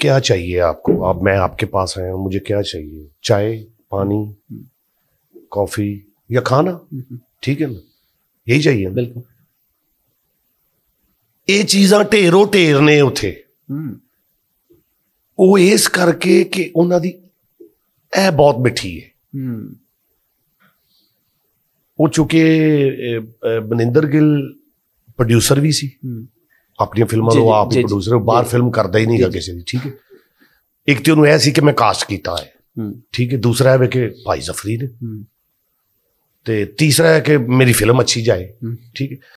क्या चाहिए आपको आप मैं आपके पास आया हूँ मुझे क्या चाहिए चाय पानी कॉफी या खाना ठीक है ना यही चाहिए बिल्कुल ਇਹ ਚੀਜ਼ਾਂ ਢੇਰੋ ਢੇਰ ਨੇ ਉਥੇ ਉਹ ਇਸ ਕਰਕੇ ਕਿ ਉਹਨਾਂ ਦੀ ਇਹ ਬਹੁਤ ਮਿੱਠੀ ਹੈ ਉਹ ਚੁਕੇ ਬਨਿੰਦਰ ਗਿੱਲ ਪ੍ਰੋਡਿਊਸਰ ਵੀ ਸੀ ਆਪਣੀਆਂ ਫਿਲਮਾਂ ਨੂੰ ਆਪ ਹੀ ਪ੍ਰੋਡਿਊਸਰ ਬਾਹਰ ਫਿਲਮ ਕਰਦਾ ਹੀ ਨਹੀਂਗਾ ਕਿਸੇ ਦੀ ਠੀਕ ਹੈ ਇੱਕ ਤੇ ਉਹਨੂੰ ਇਹ ਸੀ ਕਿ ਮੈਂ ਕਾਸਟ ਕੀਤਾ ਹੈ ਠੀਕ ਹੈ ਦੂਸਰਾ ਹੈ ਕਿ ਭਾਈ ਜ਼ਫਰੀ ਨੇ ਤੇ ਤੀਸਰਾ ਹੈ ਕਿ ਮੇਰੀ ਫਿਲਮ ਅੱਛੀ ਜਾਏ ਠੀਕ ਹੈ